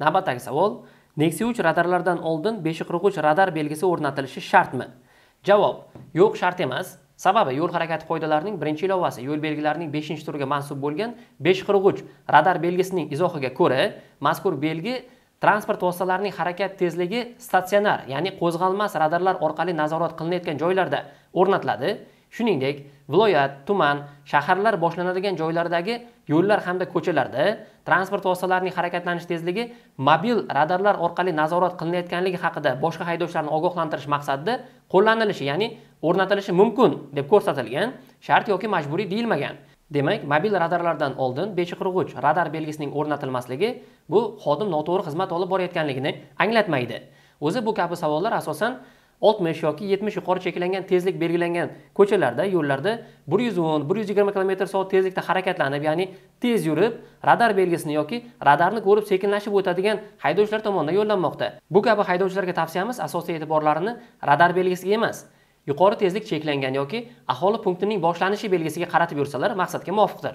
navbatdagi savol nexia uch radarlardan oldin 543 uch radar belgisi o'rnatilishi shartmi javob yo'q shart emas sababi yo'l harakati qoidalarining birinchi ilovasi yo'l belgilarining beshinchi turiga mansub bo'lgan besh qirq uch radar belgisining izohiga ko'ra mazkur belgi transport vositalarining harakat tezligi statsionar ya'ni qo'zg'almas radarlar orqali nazorat qilinayotgan joylarda o'rnatiladi shuningdek viloyat tuman shaharlar boshlanadigan joylardagi yo'llar hamda ko'chalarda transport vositalarining harakatlanish tezligi mobil radarlar orqali nazorat qilinayotganligi haqida boshqa haydovchilarni ogohlantirish maqsadida qo'llanilishi ya'ni o'rnatilishi mumkin deb ko'rsatilgan shart yoki majburiy deyilmagan demak mobil radarlardan oldin beshqirg'uch radar belgisining o'rnatilmasligi bu xodim noto'g'ri xizmat olib borayotganligini anglatmaydi o'zi bu kabi savollar asosan 60 yoki 70 yuqori cheklangan tezlik belgilangan ko'chalarda yo'llarda 110 120 km soat tezlikda harakatlanib ya'ni tez yurib radar belgisini yoki radarni ko'rib sekinlashib o'tadigan haydovchilar tomonidan yo'llanmoqda bu kabi haydovchilarga tavsiyamiz asosiy e'tiborlarini radar belgisiga emas yuqori tezlik cheklangan yoki aholi punktining boshlanishi belgisiga qaratib yursalar maqsadga muvofiqdir